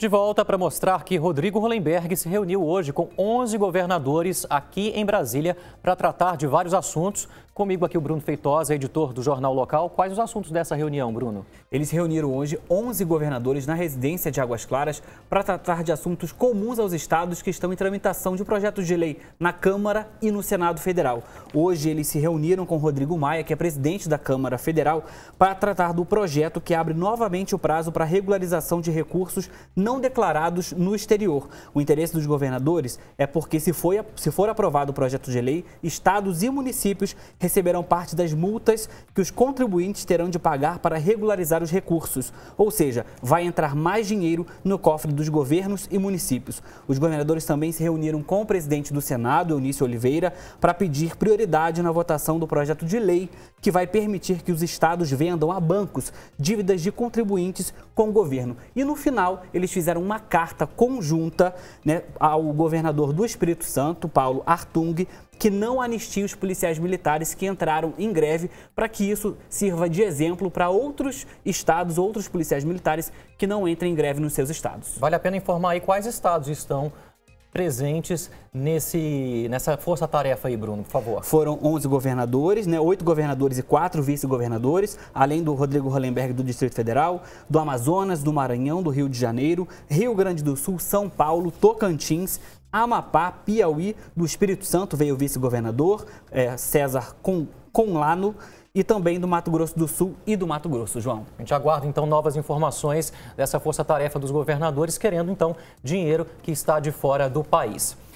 De volta para mostrar que Rodrigo Hollenberg se reuniu hoje com 11 governadores aqui em Brasília para tratar de vários assuntos. Comigo aqui o Bruno Feitosa, editor do Jornal Local. Quais os assuntos dessa reunião, Bruno? Eles reuniram hoje 11 governadores na residência de Águas Claras para tratar de assuntos comuns aos estados que estão em tramitação de projetos de lei na Câmara e no Senado Federal. Hoje eles se reuniram com Rodrigo Maia, que é presidente da Câmara Federal, para tratar do projeto que abre novamente o prazo para regularização de recursos não declarados no exterior. O interesse dos governadores é porque, se, foi, se for aprovado o projeto de lei, estados e municípios receberão parte das multas que os contribuintes terão de pagar para regularizar os recursos. Ou seja, vai entrar mais dinheiro no cofre dos governos e municípios. Os governadores também se reuniram com o presidente do Senado, Eunício Oliveira, para pedir prioridade na votação do projeto de lei que vai permitir que os estados vendam a bancos dívidas de contribuintes com o governo. E no final, eles fizeram uma carta conjunta né, ao governador do Espírito Santo, Paulo Artung, que não anistia os policiais militares que entraram em greve, para que isso sirva de exemplo para outros estados, outros policiais militares que não entrem em greve nos seus estados. Vale a pena informar aí quais estados estão presentes nesse, nessa força-tarefa aí, Bruno, por favor. Foram 11 governadores, né, 8 governadores e 4 vice-governadores, além do Rodrigo Hollenberg do Distrito Federal, do Amazonas, do Maranhão, do Rio de Janeiro, Rio Grande do Sul, São Paulo, Tocantins, Amapá, Piauí, do Espírito Santo veio o vice-governador é, César Con com Lano e também do Mato Grosso do Sul e do Mato Grosso, João. A gente aguarda então novas informações dessa força-tarefa dos governadores querendo então dinheiro que está de fora do país.